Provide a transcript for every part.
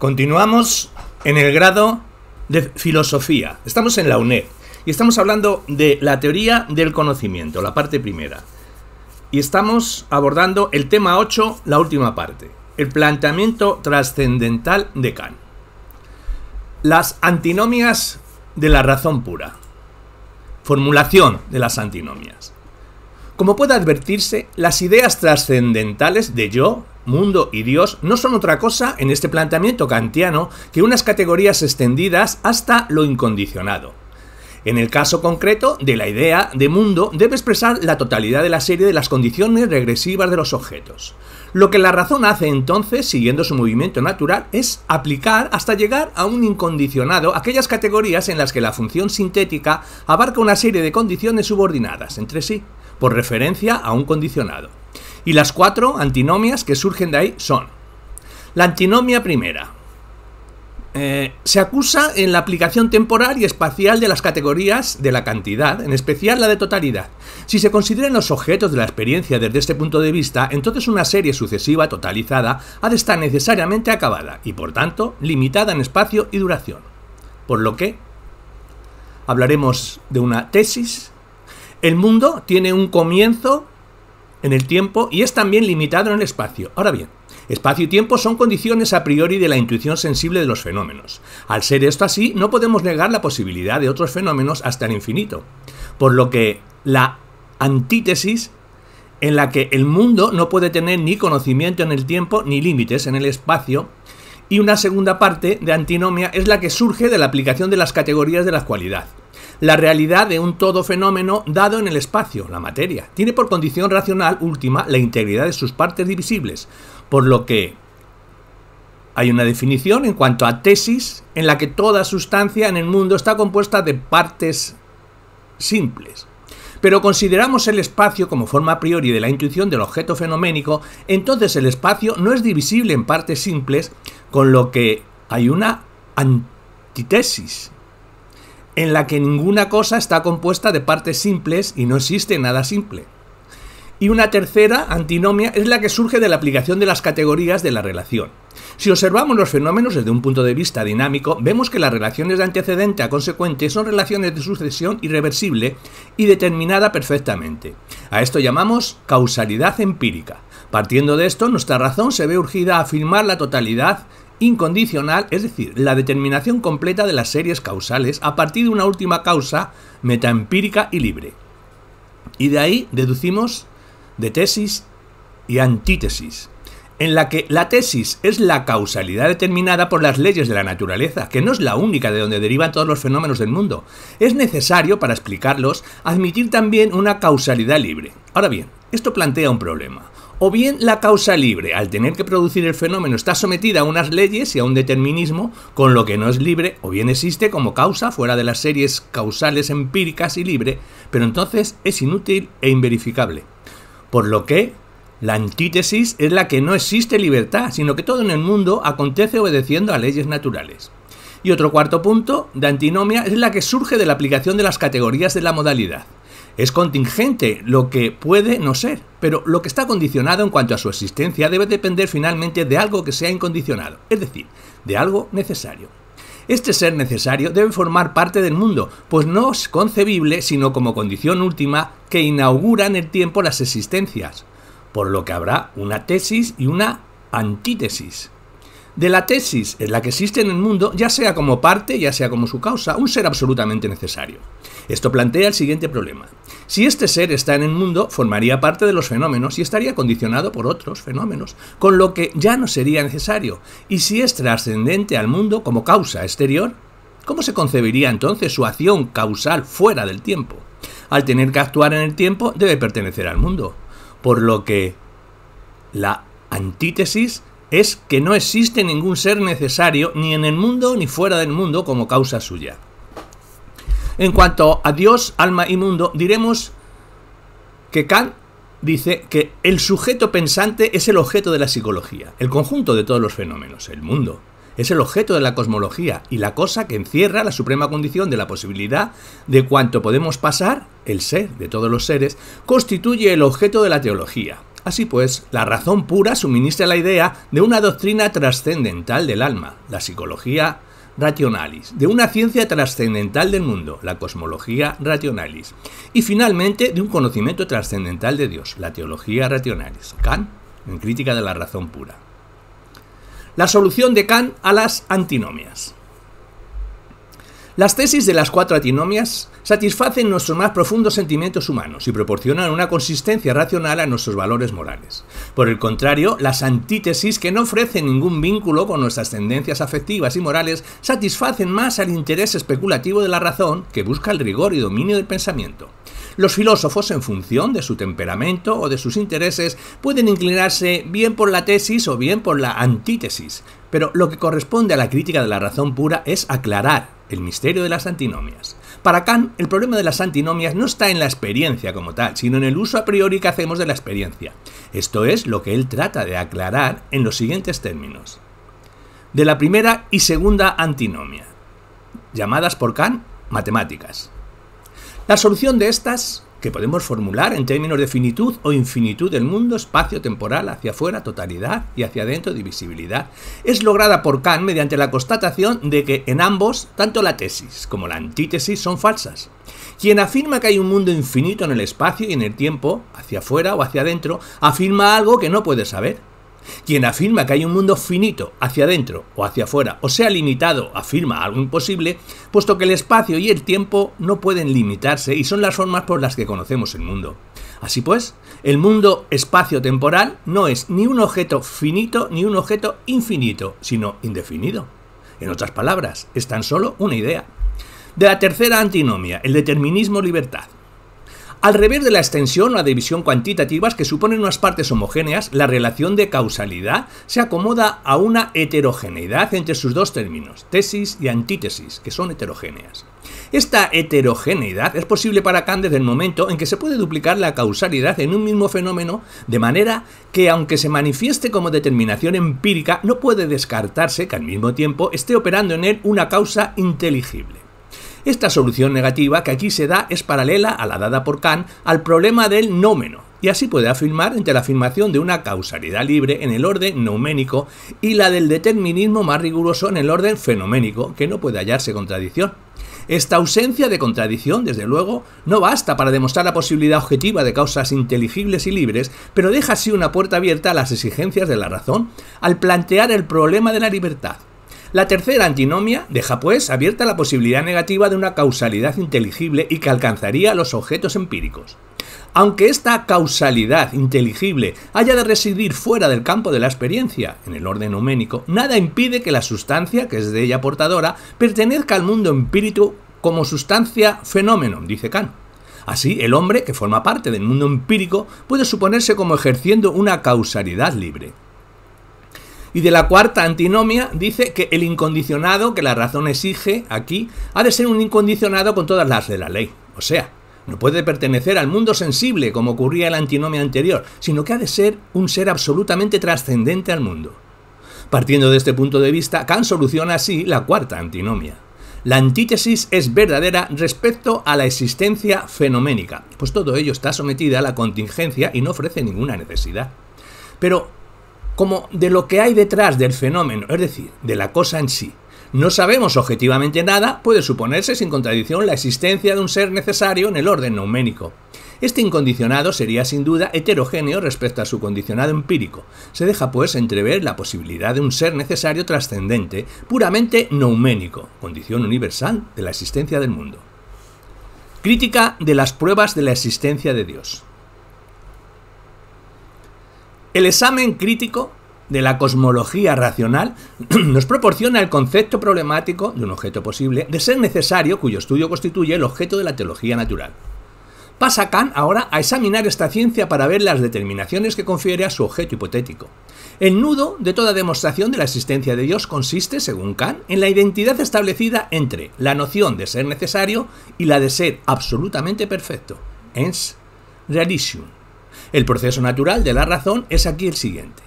Continuamos en el grado de filosofía. Estamos en la UNED y estamos hablando de la teoría del conocimiento, la parte primera. Y estamos abordando el tema 8, la última parte, el planteamiento trascendental de Kant. Las antinomias de la razón pura. Formulación de las antinomias. Como puede advertirse, las ideas trascendentales de yo, mundo y Dios no son otra cosa en este planteamiento kantiano que unas categorías extendidas hasta lo incondicionado. En el caso concreto de la idea de mundo debe expresar la totalidad de la serie de las condiciones regresivas de los objetos. Lo que la razón hace entonces, siguiendo su movimiento natural, es aplicar hasta llegar a un incondicionado aquellas categorías en las que la función sintética abarca una serie de condiciones subordinadas entre sí, por referencia a un condicionado. Y las cuatro antinomias que surgen de ahí son. La antinomia primera. Eh, se acusa en la aplicación temporal y espacial de las categorías de la cantidad, en especial la de totalidad. Si se consideran los objetos de la experiencia desde este punto de vista, entonces una serie sucesiva totalizada ha de estar necesariamente acabada y, por tanto, limitada en espacio y duración. Por lo que hablaremos de una tesis. El mundo tiene un comienzo en el tiempo y es también limitado en el espacio. Ahora bien, Espacio y tiempo son condiciones a priori de la intuición sensible de los fenómenos. Al ser esto así, no podemos negar la posibilidad de otros fenómenos hasta el infinito. Por lo que la antítesis en la que el mundo no puede tener ni conocimiento en el tiempo ni límites en el espacio, y una segunda parte de antinomia es la que surge de la aplicación de las categorías de la cualidad la realidad de un todo fenómeno dado en el espacio, la materia. Tiene por condición racional última la integridad de sus partes divisibles, por lo que hay una definición en cuanto a tesis en la que toda sustancia en el mundo está compuesta de partes simples. Pero consideramos el espacio como forma a priori de la intuición del objeto fenoménico, entonces el espacio no es divisible en partes simples, con lo que hay una antítesis en la que ninguna cosa está compuesta de partes simples y no existe nada simple. Y una tercera antinomia es la que surge de la aplicación de las categorías de la relación. Si observamos los fenómenos desde un punto de vista dinámico, vemos que las relaciones de antecedente a consecuente son relaciones de sucesión irreversible y determinada perfectamente. A esto llamamos causalidad empírica. Partiendo de esto, nuestra razón se ve urgida a afirmar la totalidad incondicional, es decir, la determinación completa de las series causales a partir de una última causa metaempírica y libre. Y de ahí deducimos de tesis y antítesis, en la que la tesis es la causalidad determinada por las leyes de la naturaleza, que no es la única de donde derivan todos los fenómenos del mundo. Es necesario, para explicarlos, admitir también una causalidad libre. Ahora bien, esto plantea un problema o bien la causa libre, al tener que producir el fenómeno, está sometida a unas leyes y a un determinismo, con lo que no es libre, o bien existe como causa fuera de las series causales empíricas y libre, pero entonces es inútil e inverificable. Por lo que la antítesis es la que no existe libertad, sino que todo en el mundo acontece obedeciendo a leyes naturales. Y otro cuarto punto de antinomia es la que surge de la aplicación de las categorías de la modalidad. Es contingente lo que puede no ser, pero lo que está condicionado en cuanto a su existencia debe depender finalmente de algo que sea incondicionado, es decir, de algo necesario. Este ser necesario debe formar parte del mundo, pues no es concebible sino como condición última que inaugura en el tiempo las existencias, por lo que habrá una tesis y una antítesis de la tesis en la que existe en el mundo, ya sea como parte, ya sea como su causa, un ser absolutamente necesario. Esto plantea el siguiente problema. Si este ser está en el mundo, formaría parte de los fenómenos y estaría condicionado por otros fenómenos, con lo que ya no sería necesario. Y si es trascendente al mundo como causa exterior, ¿cómo se concebiría entonces su acción causal fuera del tiempo? Al tener que actuar en el tiempo, debe pertenecer al mundo. Por lo que la antítesis es que no existe ningún ser necesario ni en el mundo ni fuera del mundo como causa suya. En cuanto a Dios, alma y mundo, diremos que Kant dice que el sujeto pensante es el objeto de la psicología, el conjunto de todos los fenómenos, el mundo. Es el objeto de la cosmología y la cosa que encierra la suprema condición de la posibilidad de cuanto podemos pasar, el ser de todos los seres, constituye el objeto de la teología, Así pues, la razón pura suministra la idea de una doctrina trascendental del alma, la psicología rationalis, de una ciencia trascendental del mundo, la cosmología rationalis, y finalmente de un conocimiento trascendental de Dios, la teología rationalis, Kant, en crítica de la razón pura. La solución de Kant a las antinomias. Las tesis de las cuatro atinomias satisfacen nuestros más profundos sentimientos humanos y proporcionan una consistencia racional a nuestros valores morales. Por el contrario, las antítesis que no ofrecen ningún vínculo con nuestras tendencias afectivas y morales satisfacen más al interés especulativo de la razón que busca el rigor y dominio del pensamiento. Los filósofos, en función de su temperamento o de sus intereses, pueden inclinarse bien por la tesis o bien por la antítesis, pero lo que corresponde a la crítica de la razón pura es aclarar el misterio de las antinomias. Para Kant, el problema de las antinomias no está en la experiencia como tal, sino en el uso a priori que hacemos de la experiencia. Esto es lo que él trata de aclarar en los siguientes términos. De la primera y segunda antinomia, llamadas por Kant matemáticas. La solución de estas, que podemos formular en términos de finitud o infinitud del mundo, espacio temporal, hacia afuera, totalidad y hacia adentro, divisibilidad, es lograda por Kant mediante la constatación de que en ambos, tanto la tesis como la antítesis son falsas. Quien afirma que hay un mundo infinito en el espacio y en el tiempo, hacia afuera o hacia adentro, afirma algo que no puede saber. Quien afirma que hay un mundo finito hacia adentro o hacia afuera, o sea limitado, afirma algo imposible, puesto que el espacio y el tiempo no pueden limitarse y son las formas por las que conocemos el mundo. Así pues, el mundo espacio-temporal no es ni un objeto finito ni un objeto infinito, sino indefinido. En otras palabras, es tan solo una idea. De la tercera antinomia, el determinismo-libertad. Al revés de la extensión o la división cuantitativas que suponen unas partes homogéneas, la relación de causalidad se acomoda a una heterogeneidad entre sus dos términos, tesis y antítesis, que son heterogéneas. Esta heterogeneidad es posible para Kant desde el momento en que se puede duplicar la causalidad en un mismo fenómeno de manera que aunque se manifieste como determinación empírica, no puede descartarse que al mismo tiempo esté operando en él una causa inteligible. Esta solución negativa que aquí se da es paralela a la dada por Kant al problema del nómeno, y así puede afirmar entre la afirmación de una causalidad libre en el orden nouménico y la del determinismo más riguroso en el orden fenoménico, que no puede hallarse contradicción. Esta ausencia de contradicción, desde luego, no basta para demostrar la posibilidad objetiva de causas inteligibles y libres, pero deja así una puerta abierta a las exigencias de la razón al plantear el problema de la libertad la tercera antinomia deja pues abierta la posibilidad negativa de una causalidad inteligible y que alcanzaría los objetos empíricos. Aunque esta causalidad inteligible haya de residir fuera del campo de la experiencia, en el orden numénico, nada impide que la sustancia que es de ella portadora pertenezca al mundo empírico como sustancia fenómeno, dice Kant. Así, el hombre, que forma parte del mundo empírico, puede suponerse como ejerciendo una causalidad libre. Y de la cuarta antinomia dice que el incondicionado que la razón exige aquí ha de ser un incondicionado con todas las de la ley. O sea, no puede pertenecer al mundo sensible como ocurría en la antinomia anterior, sino que ha de ser un ser absolutamente trascendente al mundo. Partiendo de este punto de vista, Kant soluciona así la cuarta antinomia. La antítesis es verdadera respecto a la existencia fenoménica, pues todo ello está sometido a la contingencia y no ofrece ninguna necesidad. Pero, como de lo que hay detrás del fenómeno, es decir, de la cosa en sí. No sabemos objetivamente nada, puede suponerse sin contradicción la existencia de un ser necesario en el orden neuménico. Este incondicionado sería sin duda heterogéneo respecto a su condicionado empírico. Se deja pues entrever la posibilidad de un ser necesario trascendente, puramente nouménico, condición universal de la existencia del mundo. Crítica de las pruebas de la existencia de Dios. El examen crítico de la cosmología racional nos proporciona el concepto problemático de un objeto posible de ser necesario cuyo estudio constituye el objeto de la teología natural. Pasa Kant ahora a examinar esta ciencia para ver las determinaciones que confiere a su objeto hipotético. El nudo de toda demostración de la existencia de Dios consiste, según Kant, en la identidad establecida entre la noción de ser necesario y la de ser absolutamente perfecto, ens realisum. El proceso natural de la razón es aquí el siguiente.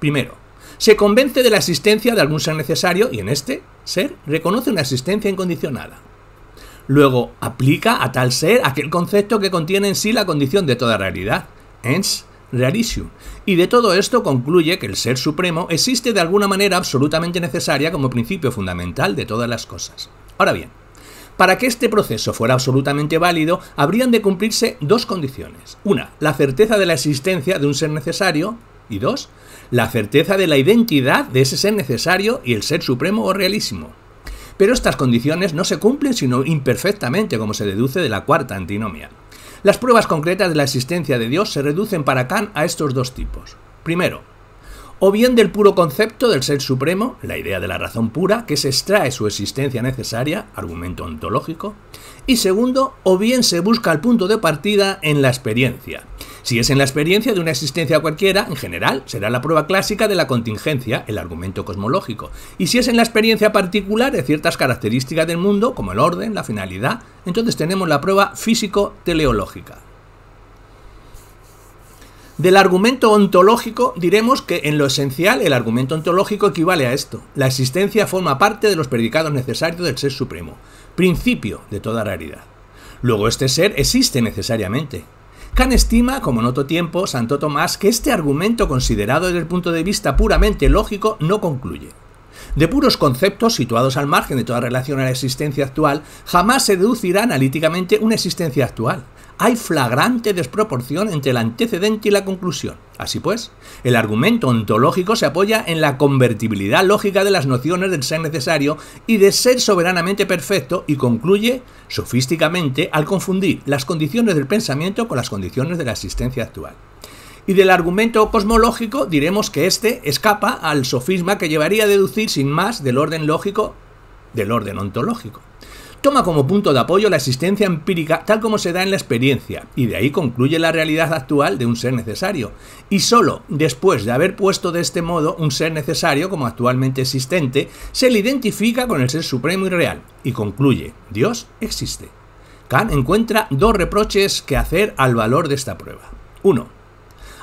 Primero, se convence de la existencia de algún ser necesario y en este ser reconoce una existencia incondicionada. Luego aplica a tal ser aquel concepto que contiene en sí la condición de toda realidad, ens realisium, y de todo esto concluye que el ser supremo existe de alguna manera absolutamente necesaria como principio fundamental de todas las cosas. Ahora bien, para que este proceso fuera absolutamente válido, habrían de cumplirse dos condiciones. Una, la certeza de la existencia de un ser necesario. Y dos, la certeza de la identidad de ese ser necesario y el ser supremo o realísimo. Pero estas condiciones no se cumplen sino imperfectamente, como se deduce de la cuarta antinomia. Las pruebas concretas de la existencia de Dios se reducen para Kant a estos dos tipos. Primero, o bien del puro concepto del ser supremo, la idea de la razón pura, que se extrae su existencia necesaria, argumento ontológico, y segundo, o bien se busca el punto de partida en la experiencia. Si es en la experiencia de una existencia cualquiera, en general, será la prueba clásica de la contingencia, el argumento cosmológico. Y si es en la experiencia particular de ciertas características del mundo, como el orden, la finalidad, entonces tenemos la prueba físico-teleológica. Del argumento ontológico diremos que en lo esencial el argumento ontológico equivale a esto. La existencia forma parte de los predicados necesarios del ser supremo, principio de toda realidad. Luego este ser existe necesariamente. Kant estima, como en otro tiempo, Santo Tomás, que este argumento considerado desde el punto de vista puramente lógico no concluye. De puros conceptos situados al margen de toda relación a la existencia actual, jamás se deducirá analíticamente una existencia actual, hay flagrante desproporción entre el antecedente y la conclusión. Así pues, el argumento ontológico se apoya en la convertibilidad lógica de las nociones del ser necesario y de ser soberanamente perfecto y concluye sofísticamente al confundir las condiciones del pensamiento con las condiciones de la existencia actual. Y del argumento cosmológico diremos que éste escapa al sofisma que llevaría a deducir sin más del orden lógico del orden ontológico. Toma como punto de apoyo la existencia empírica tal como se da en la experiencia, y de ahí concluye la realidad actual de un ser necesario. Y solo después de haber puesto de este modo un ser necesario como actualmente existente, se le identifica con el ser supremo y real, y concluye, Dios existe. Kant encuentra dos reproches que hacer al valor de esta prueba. 1.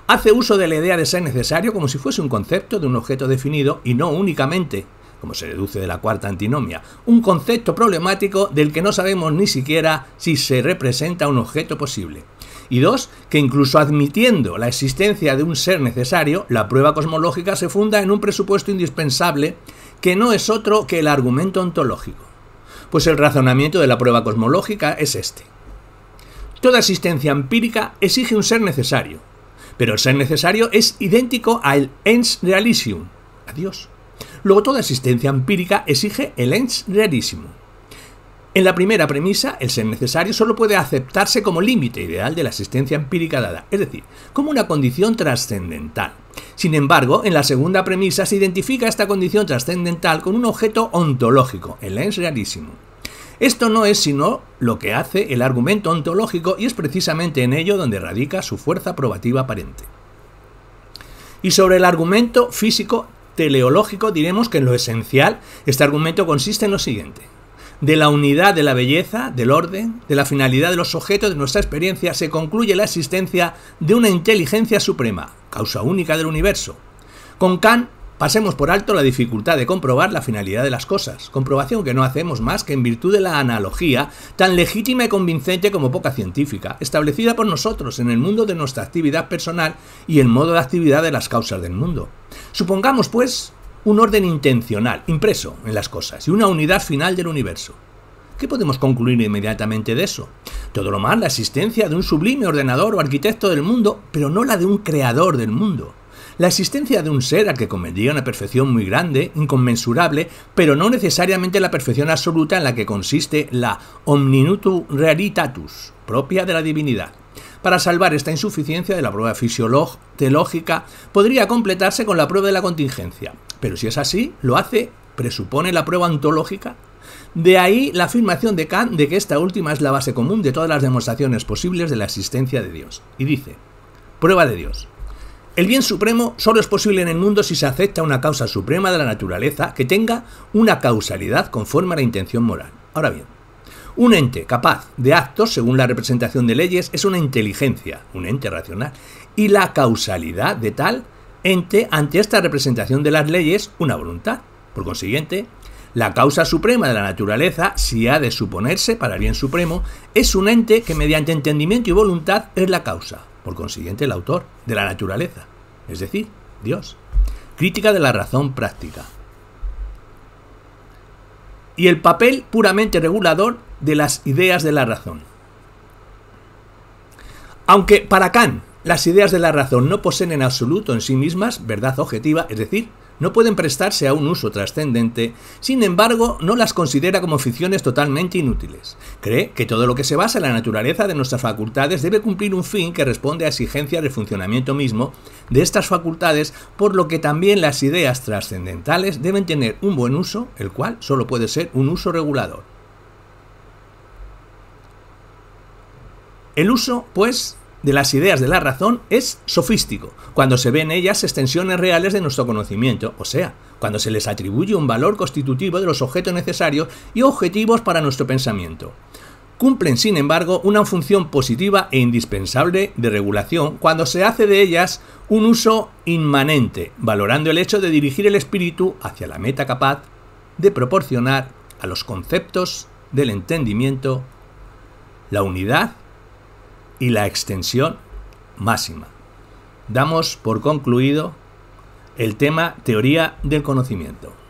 Hace uso de la idea de ser necesario como si fuese un concepto de un objeto definido y no únicamente como se deduce de la cuarta antinomia, un concepto problemático del que no sabemos ni siquiera si se representa un objeto posible. Y dos, que incluso admitiendo la existencia de un ser necesario, la prueba cosmológica se funda en un presupuesto indispensable que no es otro que el argumento ontológico. Pues el razonamiento de la prueba cosmológica es este. Toda existencia empírica exige un ser necesario, pero el ser necesario es idéntico al ens realisium, a Dios. Luego toda existencia empírica exige el ens rarísimo. En la primera premisa, el ser necesario solo puede aceptarse como límite ideal de la existencia empírica dada, es decir, como una condición trascendental. Sin embargo, en la segunda premisa se identifica esta condición trascendental con un objeto ontológico, el ens rarísimo. Esto no es sino lo que hace el argumento ontológico y es precisamente en ello donde radica su fuerza probativa aparente. Y sobre el argumento físico teleológico diremos que en lo esencial este argumento consiste en lo siguiente. De la unidad de la belleza, del orden, de la finalidad de los objetos de nuestra experiencia se concluye la existencia de una inteligencia suprema, causa única del universo. Con Kant pasemos por alto la dificultad de comprobar la finalidad de las cosas, comprobación que no hacemos más que en virtud de la analogía, tan legítima y convincente como poca científica, establecida por nosotros en el mundo de nuestra actividad personal y el modo de actividad de las causas del mundo. Supongamos, pues, un orden intencional, impreso en las cosas, y una unidad final del universo. ¿Qué podemos concluir inmediatamente de eso? Todo lo más la existencia de un sublime ordenador o arquitecto del mundo, pero no la de un creador del mundo. La existencia de un ser al que convendría una perfección muy grande, inconmensurable, pero no necesariamente la perfección absoluta en la que consiste la omninutu realitatus, propia de la divinidad. Para salvar esta insuficiencia de la prueba fisiológica, podría completarse con la prueba de la contingencia. Pero si es así, lo hace, presupone la prueba ontológica. De ahí la afirmación de Kant de que esta última es la base común de todas las demostraciones posibles de la existencia de Dios. Y dice, prueba de Dios. El bien supremo solo es posible en el mundo si se acepta una causa suprema de la naturaleza que tenga una causalidad conforme a la intención moral. Ahora bien, un ente capaz de actos, según la representación de leyes, es una inteligencia, un ente racional, y la causalidad de tal ente ante esta representación de las leyes, una voluntad. Por consiguiente, la causa suprema de la naturaleza, si ha de suponerse para el bien supremo, es un ente que mediante entendimiento y voluntad es la causa, por consiguiente el autor, de la naturaleza, es decir, Dios. Crítica de la razón práctica y el papel puramente regulador de las ideas de la razón. Aunque para Kant las ideas de la razón no poseen en absoluto en sí mismas verdad objetiva, es decir, no pueden prestarse a un uso trascendente, sin embargo no las considera como ficciones totalmente inútiles. Cree que todo lo que se basa en la naturaleza de nuestras facultades debe cumplir un fin que responde a exigencias de funcionamiento mismo de estas facultades, por lo que también las ideas trascendentales deben tener un buen uso, el cual solo puede ser un uso regulador. El uso, pues, de las ideas de la razón es sofístico, cuando se ven ellas extensiones reales de nuestro conocimiento, o sea, cuando se les atribuye un valor constitutivo de los objetos necesarios y objetivos para nuestro pensamiento. Cumplen, sin embargo, una función positiva e indispensable de regulación cuando se hace de ellas un uso inmanente, valorando el hecho de dirigir el espíritu hacia la meta capaz de proporcionar a los conceptos del entendimiento la unidad y la extensión máxima. Damos por concluido el tema teoría del conocimiento.